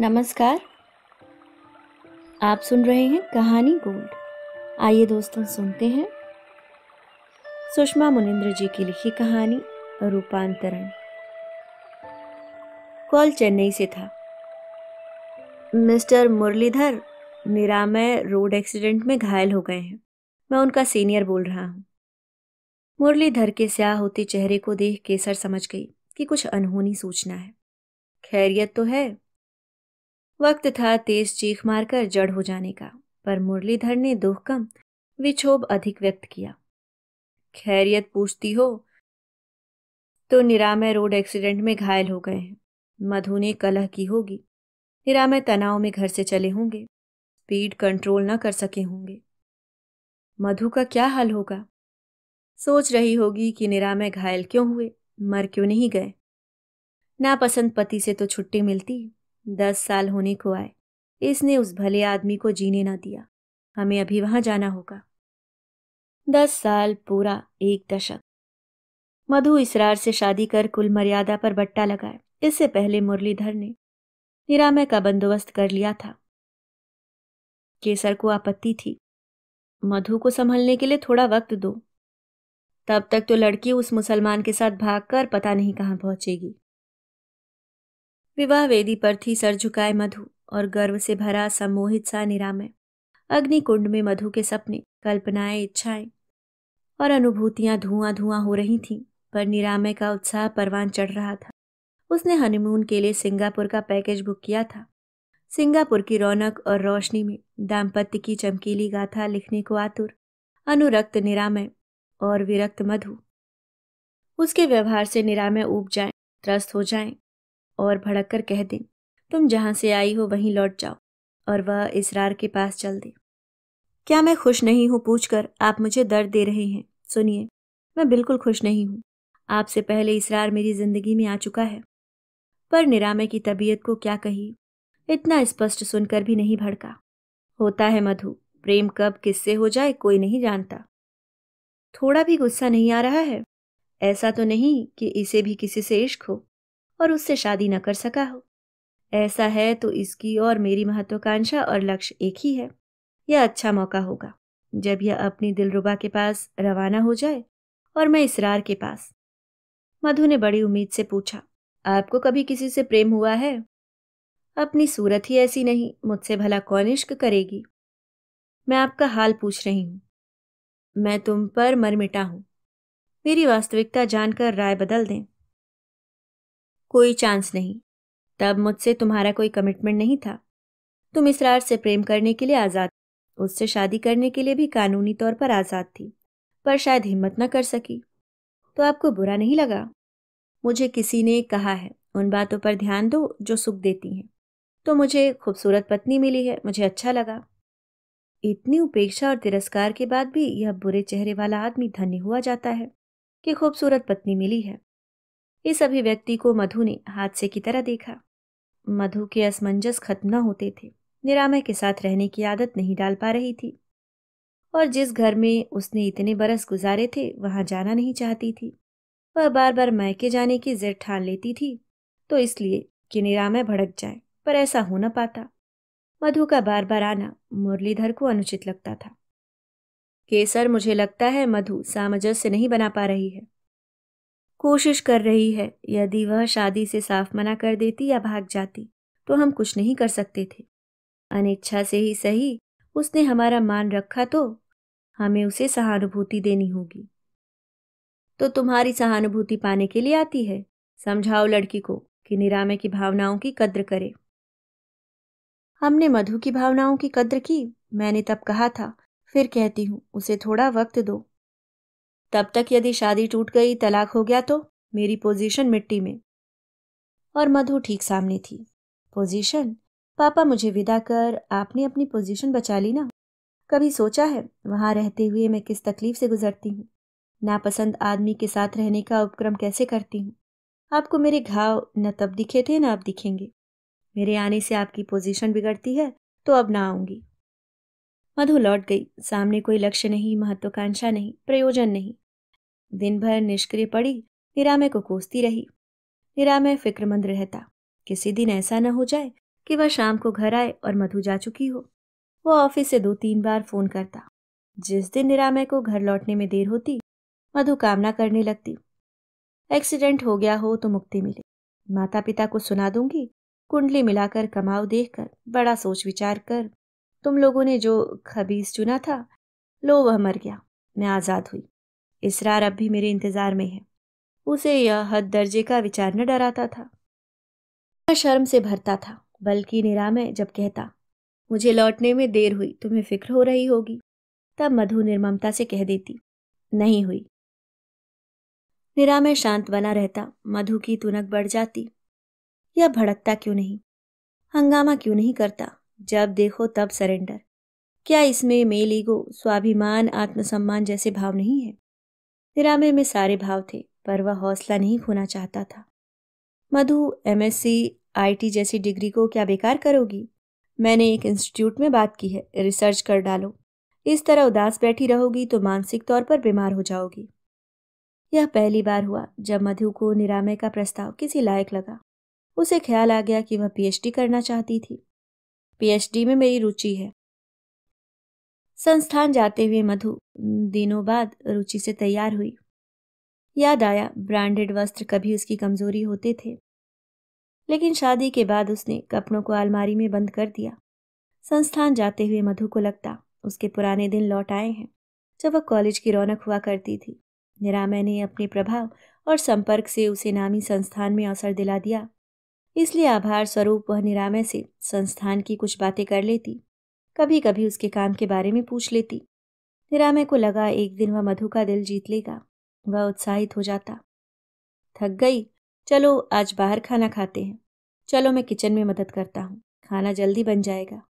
नमस्कार आप सुन रहे हैं कहानी गोल्ड आइए दोस्तों सुनते हैं सुषमा मुनिंद्र जी की लिखी कहानी रूपांतरण कॉल चेन्नई से था मिस्टर मुरलीधर निरामय रोड एक्सीडेंट में घायल हो गए हैं मैं उनका सीनियर बोल रहा हूँ मुरलीधर के स्याह होते चेहरे को देख केसर समझ गई कि कुछ अनहोनी सूचना है खैरियत तो है वक्त था तेज चीख मारकर जड़ हो जाने का पर मुरलीधर ने दुख कम विक्षोभ अधिक व्यक्त किया खैरियत पूछती हो तो निरामय रोड एक्सीडेंट में घायल हो गए हैं मधु ने कलह की होगी निरामय तनाव में घर से चले होंगे स्पीड कंट्रोल न कर सके होंगे मधु का क्या हाल होगा सोच रही होगी कि निरामय घायल क्यों हुए मर क्यों नहीं गए नापसंद पति से तो छुट्टी मिलती दस साल होने को आए इसने उस भले आदमी को जीने ना दिया हमें अभी वहां जाना होगा दस साल पूरा एक दशक मधु इसरार से शादी कर कुल मर्यादा पर बट्टा लगाए इससे पहले मुरलीधर ने निरामय का बंदोबस्त कर लिया था केसर को आपत्ति थी मधु को संभलने के लिए थोड़ा वक्त दो तब तक तो लड़की उस मुसलमान के साथ भागकर पता नहीं कहां पहुंचेगी विवाह वेदी पर थी सर झुकाए मधु और गर्व से भरा सम्मोहित सा निरामय अग्नि कुंड में मधु के सपने कल्पनाएं इच्छाएं और अनुभूतियां धुआं धुआं हो रही थीं पर निरामय का उत्साह परवान चढ़ रहा था उसने हनीमून के लिए सिंगापुर का पैकेज बुक किया था सिंगापुर की रौनक और रोशनी में दाम्पत्य की चमकीली गाथा लिखने को आतुर अनुरक्त निरामय और विरक्त मधु उसके व्यवहार से निरामय उब जाए त्रस्त हो जाए और भड़क कर कह दे तुम जहाँ से आई हो वहीं लौट जाओ और वह इसरार के पास चल दे क्या मैं खुश नहीं हूँ पूछकर आप मुझे दर्द दे रहे हैं सुनिए मैं बिल्कुल खुश नहीं हूँ आपसे पहले इसरार मेरी ज़िंदगी में आ चुका है पर निरामय की तबीयत को क्या कही इतना स्पष्ट सुनकर भी नहीं भड़का होता है मधु प्रेम कब किससे हो जाए कोई नहीं जानता थोड़ा भी गुस्सा नहीं आ रहा है ऐसा तो नहीं कि इसे भी किसी से इश्क हो और उससे शादी न कर सका हो ऐसा है तो इसकी और मेरी महत्वाकांक्षा और लक्ष्य एक ही है यह अच्छा मौका होगा जब यह अपनी दिलरुबा के पास रवाना हो जाए और मैं इसरार के पास मधु ने बड़ी उम्मीद से पूछा आपको कभी किसी से प्रेम हुआ है अपनी सूरत ही ऐसी नहीं मुझसे भला कौन इश्क करेगी मैं आपका हाल पूछ रही हूं मैं तुम पर मरमिटा हूं मेरी वास्तविकता जानकर राय बदल दें कोई चांस नहीं तब मुझसे तुम्हारा कोई कमिटमेंट नहीं था तुम इसरार से प्रेम करने के लिए आज़ाद उससे शादी करने के लिए भी कानूनी तौर पर आज़ाद थी पर शायद हिम्मत न कर सकी तो आपको बुरा नहीं लगा मुझे किसी ने कहा है उन बातों पर ध्यान दो जो सुख देती हैं तो मुझे खूबसूरत पत्नी मिली है मुझे अच्छा लगा इतनी उपेक्षा और तिरस्कार के बाद भी यह बुरे चेहरे वाला आदमी धन्य हुआ जाता है कि खूबसूरत पत्नी मिली है इस अभिव्यक्ति को मधु ने हादसे की तरह देखा मधु के असमंजस खत्म न होते थे निरामय के साथ रहने की आदत नहीं डाल पा रही थी और जिस घर में उसने इतने बरस गुजारे थे वहां जाना नहीं चाहती थी वह बार बार मैके जाने की जिद ठान लेती थी तो इसलिए कि निरामय भड़क जाए पर ऐसा हो न पाता मधु का बार बार आना मुरलीधर को अनुचित लगता था केसर मुझे लगता है मधु सामंजस्य नहीं बना पा रही है कोशिश कर रही है यदि वह शादी से साफ मना कर देती या भाग जाती तो हम कुछ नहीं कर सकते थे अनिच्छा से ही सही उसने हमारा मान रखा तो हमें उसे सहानुभूति देनी होगी तो तुम्हारी सहानुभूति पाने के लिए आती है समझाओ लड़की को कि निरामे की भावनाओं की कद्र करे हमने मधु की भावनाओं की कद्र की मैंने तब कहा था फिर कहती हूँ उसे थोड़ा वक्त दो तब तक यदि शादी टूट गई तलाक हो गया तो मेरी पोजीशन मिट्टी में और मधु ठीक सामने थी पोजीशन पापा मुझे विदा कर आपने अपनी पोजीशन बचा ली ना कभी सोचा है वहाँ रहते हुए मैं किस तकलीफ से गुजरती हूँ नापसंद आदमी के साथ रहने का उपक्रम कैसे करती हूँ आपको मेरे घाव न तब दिखे थे न अब दिखेंगे मेरे आने से आपकी पोजीशन बिगड़ती है तो अब ना आऊंगी मधु लौट गई सामने कोई लक्ष्य नहीं महत्वाकांक्षा नहीं प्रयोजन नहीं दिन भर निष्क्रिय पड़ी निरामय को कोसती रही निरामय फिक्रमंद रहता किसी दिन ऐसा न हो जाए कि वह शाम को घर आए और मधु जा चुकी हो वो ऑफिस से दो तीन बार फोन करता जिस दिन निरामय को घर लौटने में देर होती मधु कामना करने लगती एक्सीडेंट हो गया हो तो मुक्ति मिले माता पिता को सुना दूंगी कुंडली मिलाकर कमाओ देखकर बड़ा सोच विचार कर तुम लोगों ने जो खबीस चुना था लो वह मर गया मैं आज़ाद हुई इसरार अब भी मेरे इंतज़ार में है उसे यह हद दर्जे का विचार न डराता था न शर्म से भरता था बल्कि निरामय जब कहता मुझे लौटने में देर हुई तुम्हें फिक्र हो रही होगी तब मधु निर्ममता से कह देती नहीं हुई निरामय शांत बना रहता मधु की तुनक बढ़ जाती यह भड़कता क्यों नहीं हंगामा क्यों नहीं करता जब देखो तब सरेंडर क्या इसमें मेल ईगो स्वाभिमान आत्मसम्मान जैसे भाव नहीं है निरामे में सारे भाव थे पर वह हौसला नहीं खोना चाहता था मधु एमएससी आईटी जैसी डिग्री को क्या बेकार करोगी मैंने एक इंस्टीट्यूट में बात की है रिसर्च कर डालो इस तरह उदास बैठी रहोगी तो मानसिक तौर पर बीमार हो जाओगी यह पहली बार हुआ जब मधु को निरामय का प्रस्ताव किसी लायक लगा उसे ख्याल आ गया कि वह पीएचडी करना चाहती थी पीएचडी में मेरी रुचि है संस्थान जाते हुए मधु दिनों बाद रुचि से तैयार हुई याद आया ब्रांडेड वस्त्र कभी उसकी कमजोरी होते थे लेकिन शादी के बाद उसने कपड़ों को अलमारी में बंद कर दिया संस्थान जाते हुए मधु को लगता उसके पुराने दिन लौट आए हैं जब वह कॉलेज की रौनक हुआ करती थी निरामय ने अपने प्रभाव और संपर्क से उसे नामी संस्थान में अवसर दिला दिया इसलिए आभार स्वरूप वह निरामय से संस्थान की कुछ बातें कर लेती कभी कभी उसके काम के बारे में पूछ लेती निरामय को लगा एक दिन वह मधु का दिल जीत लेगा वह उत्साहित हो जाता थक गई चलो आज बाहर खाना खाते हैं चलो मैं किचन में मदद करता हूँ खाना जल्दी बन जाएगा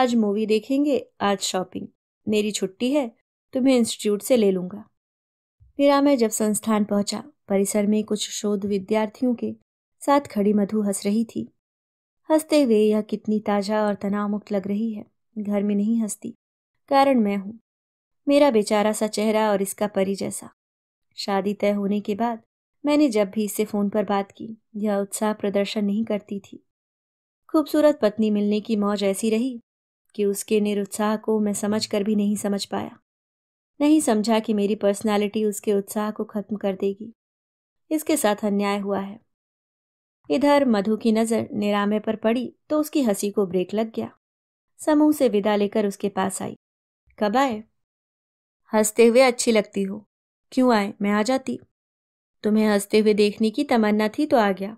आज मूवी देखेंगे आज शॉपिंग मेरी छुट्टी है तुम्हें इंस्टीट्यूट से ले लूँगा निरामय जब संस्थान पहुँचा परिसर में कुछ शोध विद्यार्थियों के साथ खड़ी मधु हंस रही थी हंसते हुए यह कितनी ताज़ा और तनाव मुक्त लग रही है घर में नहीं हंसती कारण मैं हूं मेरा बेचारा सा चेहरा और इसका परी जैसा शादी तय होने के बाद मैंने जब भी इससे फ़ोन पर बात की यह उत्साह प्रदर्शन नहीं करती थी खूबसूरत पत्नी मिलने की मौज ऐसी रही कि उसके निरुत्साह को मैं समझ कर भी नहीं समझ पाया नहीं समझा कि मेरी पर्सनालिटी उसके उत्साह को खत्म कर देगी इसके साथ अन्याय हुआ है इधर मधु की नज़र निरामे पर पड़ी तो उसकी हंसी को ब्रेक लग गया समूह से विदा लेकर उसके पास आई कब आए हंसते हुए अच्छी लगती हो क्यों आए मैं आ जाती तुम्हें हंसते हुए देखने की तमन्ना थी तो आ गया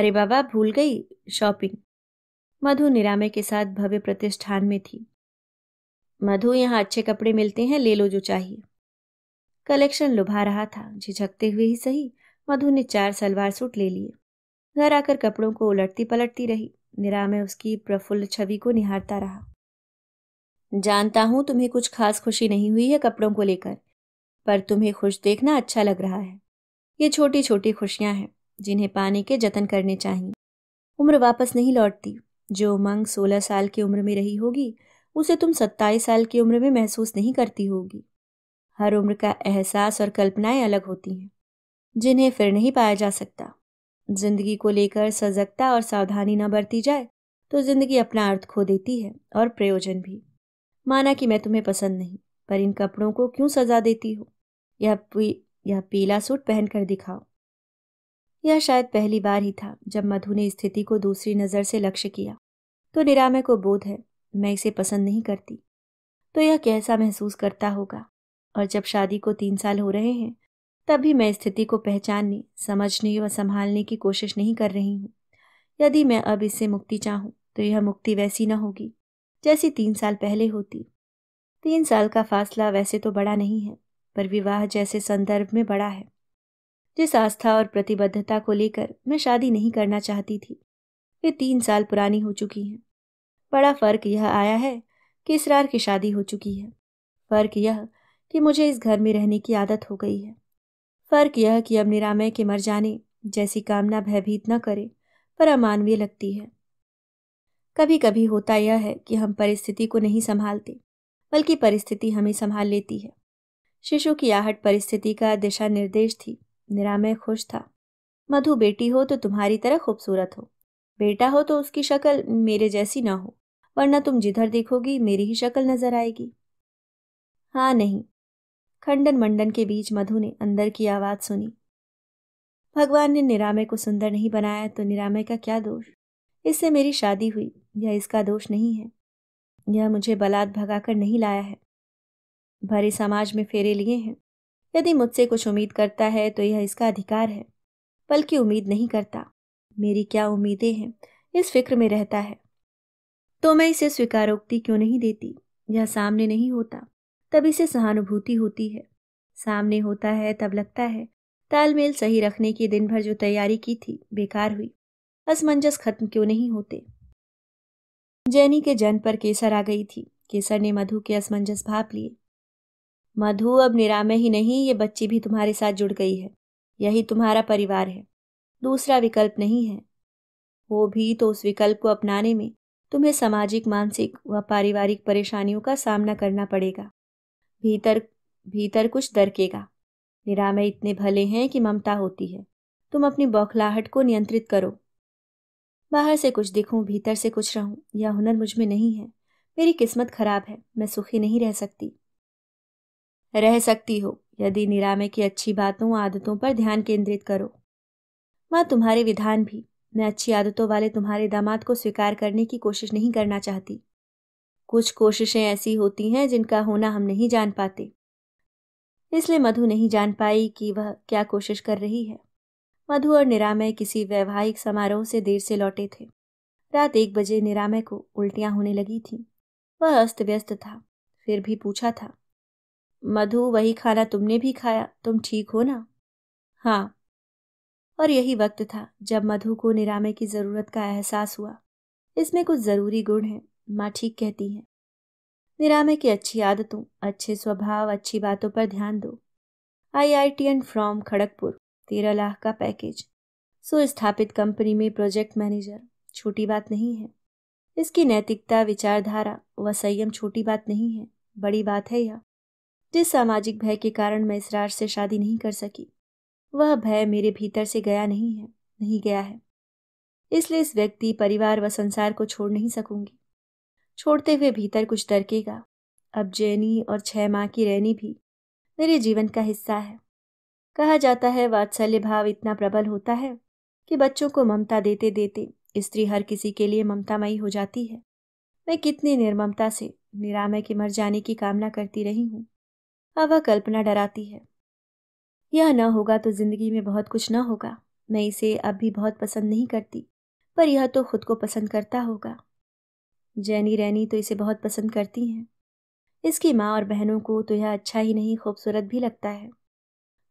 अरे बाबा भूल गई शॉपिंग मधु निरामे के साथ भव्य प्रतिष्ठान में थी मधु यहाँ अच्छे कपड़े मिलते हैं ले लो जो चाहिए कलेक्शन लुभा रहा था झिझकते हुए ही सही मधु ने चार सलवार सूट ले लिए घर आकर कपड़ों को उलटती पलटती रही निरा में उसकी प्रफुल्ल छवि को निहारता रहा जानता हूं तुम्हें कुछ खास खुशी नहीं हुई है कपड़ों को लेकर पर तुम्हें खुश देखना अच्छा लग रहा है ये छोटी छोटी खुशियां हैं जिन्हें पाने के जतन करने चाहिए उम्र वापस नहीं लौटती जो उमंग सोलह साल की उम्र में रही होगी उसे तुम सत्ताईस साल की उम्र में महसूस नहीं करती होगी हर उम्र का एहसास और कल्पनाएं अलग होती हैं जिन्हें फिर नहीं पाया जा सकता जिंदगी को लेकर सजगता और सावधानी न बरती जाए तो जिंदगी अपना अर्थ खो देती है और प्रयोजन भी माना कि मैं तुम्हें पसंद नहीं पर इन कपड़ों को क्यों सजा देती हो यह यह पीला सूट पहनकर दिखाओ यह शायद पहली बार ही था जब मधु ने स्थिति को दूसरी नज़र से लक्ष्य किया तो निरामय को बोध है मैं इसे पसंद नहीं करती तो यह कैसा महसूस करता होगा और जब शादी को तीन साल हो रहे हैं तब भी मैं स्थिति को पहचानने समझने व संभालने की कोशिश नहीं कर रही हूँ यदि मैं अब इससे मुक्ति चाहूँ तो यह मुक्ति वैसी न होगी जैसी तीन साल पहले होती तीन साल का फासला वैसे तो बड़ा नहीं है पर विवाह जैसे संदर्भ में बड़ा है जिस आस्था और प्रतिबद्धता को लेकर मैं शादी नहीं करना चाहती थी वे तीन साल पुरानी हो चुकी हैं बड़ा फर्क यह आया है कि इसरार की शादी हो चुकी है फर्क यह कि मुझे इस घर में रहने की आदत हो गई है फर्क यह कि अब निरामय के मर जाने जैसी कामना भयभीत न करे पर अमानवीय लगती है कभी कभी होता यह है कि हम परिस्थिति को नहीं संभालते बल्कि परिस्थिति हमें संभाल लेती है शिशु की आहट परिस्थिति का दिशा निर्देश थी निरामय खुश था मधु बेटी हो तो तुम्हारी तरह खूबसूरत हो बेटा हो तो उसकी शक्ल मेरे जैसी ना हो वरना तुम जिधर देखोगी मेरी ही शक्ल नजर आएगी हाँ नहीं खंडन मंडन के बीच मधु ने अंदर की आवाज़ सुनी भगवान ने निरामय को सुंदर नहीं बनाया तो निरामय का क्या दोष इससे मेरी शादी हुई यह इसका दोष नहीं है यह मुझे बलात् भगाकर नहीं लाया है भरे समाज में फेरे लिए हैं यदि मुझसे कुछ उम्मीद करता है तो यह इसका अधिकार है बल्कि उम्मीद नहीं करता मेरी क्या उम्मीदें हैं इस फिक्र में रहता है तो मैं इसे स्वीकारोक्ति क्यों नहीं देती यह सामने नहीं होता तब इसे सहानुभूति होती है सामने होता है तब लगता है तालमेल सही रखने की दिन भर जो तैयारी की थी बेकार हुई असमंजस खत्म क्यों नहीं होते जैनी के जन पर केसर आ गई थी केसर ने मधु के असमंजस भाप लिए मधु अब निरामय ही नहीं ये बच्ची भी तुम्हारे साथ जुड़ गई है यही तुम्हारा परिवार है दूसरा विकल्प नहीं है वो भी तो उस विकल्प को अपनाने में तुम्हें सामाजिक मानसिक व पारिवारिक परेशानियों का सामना करना पड़ेगा भीतर भीतर कुछ दरकेगा निरामय इतने भले हैं कि ममता होती है तुम अपनी बौखलाहट को नियंत्रित करो बाहर से कुछ दिखूं भीतर से कुछ रहूं यह हुनर मुझ में नहीं है मेरी किस्मत खराब है मैं सुखी नहीं रह सकती रह सकती हो यदि निरामय की अच्छी बातों आदतों पर ध्यान केंद्रित करो माँ तुम्हारे विधान भी मैं अच्छी आदतों वाले तुम्हारे दामाद को स्वीकार करने की कोशिश नहीं करना चाहती कुछ कोशिशें ऐसी होती हैं जिनका होना हम नहीं जान पाते इसलिए मधु नहीं जान पाई कि वह क्या कोशिश कर रही है मधु और निरामय किसी वैवाहिक समारोह से देर से लौटे थे रात एक बजे निरामय को उल्टियाँ होने लगी थी वह अस्त व्यस्त था फिर भी पूछा था मधु वही खाना तुमने भी खाया तुम ठीक हो ना हाँ और यही वक्त था जब मधु को निरामय की ज़रूरत का एहसास हुआ इसमें कुछ ज़रूरी गुण हैं माँ ठीक कहती हैं निरामय की अच्छी आदतों अच्छे स्वभाव अच्छी बातों पर ध्यान दो IIT and from Kharagpur तेरह लाख का पैकेज सुस्थापित कंपनी में प्रोजेक्ट मैनेजर छोटी बात नहीं है इसकी नैतिकता विचारधारा व संयम छोटी बात नहीं है बड़ी बात है यह जिस सामाजिक भय के कारण मैं इसरार से शादी नहीं कर सकी वह भय मेरे भीतर से गया नहीं है नहीं गया है इसलिए इस व्यक्ति परिवार व संसार को छोड़ नहीं सकूंगी छोड़ते हुए भीतर कुछ दरकेगा अब जैनी और छह माह की रहनी भी मेरे जीवन का हिस्सा है कहा जाता है वात्सल्य भाव इतना प्रबल होता है कि बच्चों को ममता देते देते स्त्री हर किसी के लिए ममतामयी हो जाती है मैं कितनी निर्ममता से निरामय के मर जाने की कामना करती रही हूँ अब हाँ, वह कल्पना डराती है यह न होगा तो जिंदगी में बहुत कुछ न होगा मैं इसे अब भी बहुत पसंद नहीं करती पर यह तो खुद को पसंद करता होगा जैनी रैनी तो इसे बहुत पसंद करती हैं इसकी माँ और बहनों को तो यह अच्छा ही नहीं खूबसूरत भी लगता है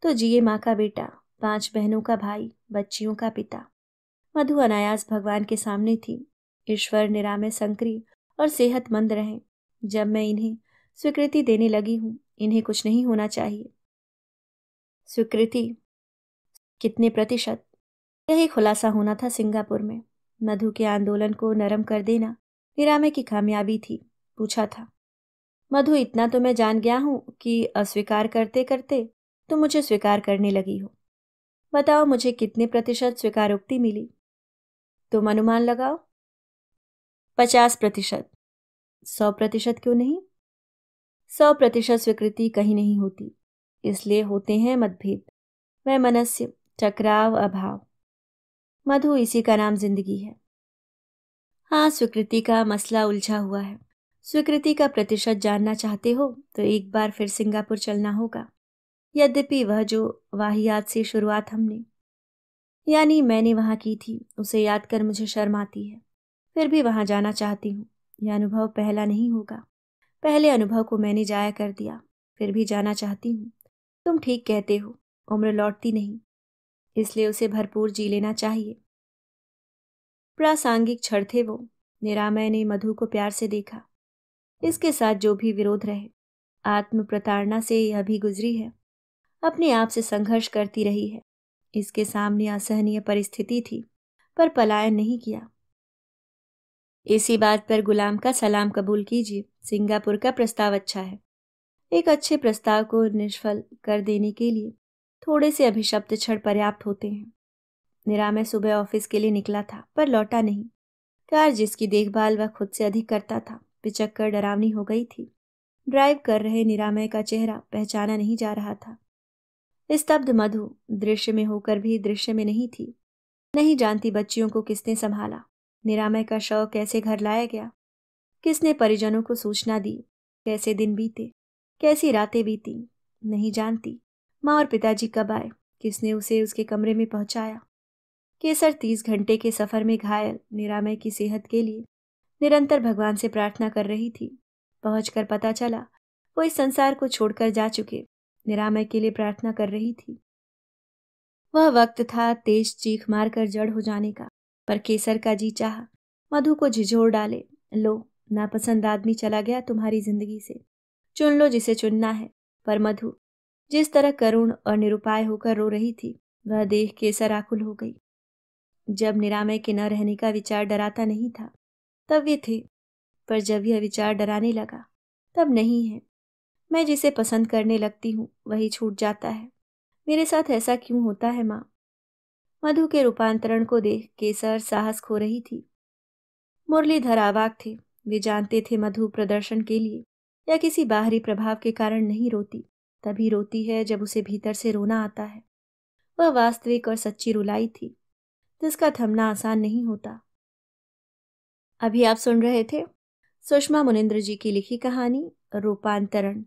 तो जिए माँ का बेटा पांच बहनों का भाई बच्चियों का पिता मधु अनायास भगवान के सामने थी ईश्वर निरामय संक्रिय और सेहतमंद रहें जब मैं इन्हें स्वीकृति देने लगी हूँ इन्हें कुछ नहीं होना चाहिए स्वीकृति कितने प्रतिशत यही खुलासा होना था सिंगापुर में मधु के आंदोलन को नरम कर देना निरामय की कामयाबी थी पूछा था मधु इतना तो मैं जान गया हूं कि अस्वीकार करते करते तुम मुझे स्वीकार करने लगी हो बताओ मुझे कितने प्रतिशत स्वीकारोक्ति मिली तुम अनुमान लगाओ पचास प्रतिशत सौ प्रतिशत क्यों नहीं सौ प्रतिशत स्वीकृति कहीं नहीं होती इसलिए होते हैं मतभेद वह मनस्य टकराव अभाव मधु इसी का नाम जिंदगी है हाँ स्वीकृति का मसला उलझा हुआ है स्वीकृति का प्रतिशत जानना चाहते हो तो एक बार फिर सिंगापुर चलना होगा यद्यपि वह जो वाहियात से शुरुआत हमने यानी मैंने वहाँ की थी उसे याद कर मुझे शर्म आती है फिर भी वहाँ जाना चाहती हूँ यह अनुभव पहला नहीं होगा पहले अनुभव को मैंने जाया कर दिया फिर भी जाना चाहती हूँ तुम ठीक कहते हो उम्र लौटती नहीं इसलिए उसे भरपूर जी लेना चाहिए प्रासंगिक क्षण थे वो निरामय ने मधु को प्यार से देखा इसके साथ जो भी विरोध रहे आत्म प्रताड़ना से यह भी गुजरी है अपने आप से संघर्ष करती रही है इसके सामने असहनीय परिस्थिति थी पर पलायन नहीं किया इसी बात पर गुलाम का सलाम कबूल कीजिए सिंगापुर का प्रस्ताव अच्छा है एक अच्छे प्रस्ताव को निष्फल कर देने के लिए थोड़े से अभिशप्त क्षण पर्याप्त होते हैं निरामय सुबह ऑफिस के लिए निकला था पर लौटा नहीं कार जिसकी देखभाल वह खुद से अधिक करता था पिचक्कर डरावनी हो गई थी ड्राइव कर रहे निरामय का चेहरा पहचाना नहीं जा रहा था स्तब्ध मधु दृश्य में होकर भी दृश्य में नहीं थी नहीं जानती बच्चियों को किसने संभाला निरामय का शव कैसे घर लाया गया किसने परिजनों को सूचना दी कैसे दिन बीते कैसी रातें बीती नहीं जानती माँ और पिताजी कब आए किसने उसे उसके कमरे में पहुंचाया केसर तीस घंटे के सफ़र में घायल निरामय की सेहत के लिए निरंतर भगवान से प्रार्थना कर रही थी पहुंचकर पता चला वो इस संसार को छोड़कर जा चुके निरामय के लिए प्रार्थना कर रही थी वह वक्त था तेज चीख मारकर जड़ हो जाने का पर केसर का जी चाह मधु को झिझोर डाले लो नापसंद आदमी चला गया तुम्हारी जिंदगी से चुन लो जिसे चुनना है पर मधु जिस तरह करुण और निरुपाय होकर रो रही थी वह देख केसर आकुल हो गई जब निरामय के न रहने का विचार डराता नहीं था तब वे थे पर जब यह विचार डराने लगा तब नहीं है मैं जिसे पसंद करने लगती हूँ वही छूट जाता है मेरे साथ ऐसा क्यों होता है माँ मधु के रूपांतरण को देख केसर साहस खो रही थी मुरलीधर आवाक थे वे जानते थे मधु प्रदर्शन के लिए या किसी बाहरी प्रभाव के कारण नहीं रोती तभी रोती है जब उसे भीतर से रोना आता है वह वास्तविक और सच्ची रुलाई थी जिसका थमना आसान नहीं होता अभी आप सुन रहे थे सुषमा मुनिंद्र जी की लिखी कहानी रूपांतरण